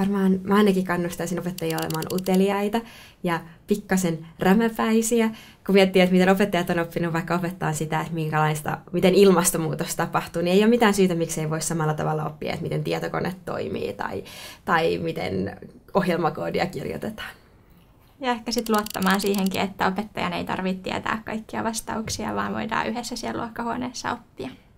varmaan mä ainakin kannustaisin opettajia olemaan uteliaita ja pikkasen rämäpäisiä, kun miettii, että miten opettajat on oppinut vaikka opettaa sitä, että minkälaista, miten ilmastonmuutos tapahtuu, niin ei ole mitään syytä, miksei voi samalla tavalla oppia, että miten tietokone toimii tai, tai miten ohjelmakoodia kirjoitetaan. Ja ehkä sitten luottamaan siihenkin, että opettajan ei tarvitse tietää kaikkia vastauksia, vaan voidaan yhdessä siellä luokkahuoneessa oppia.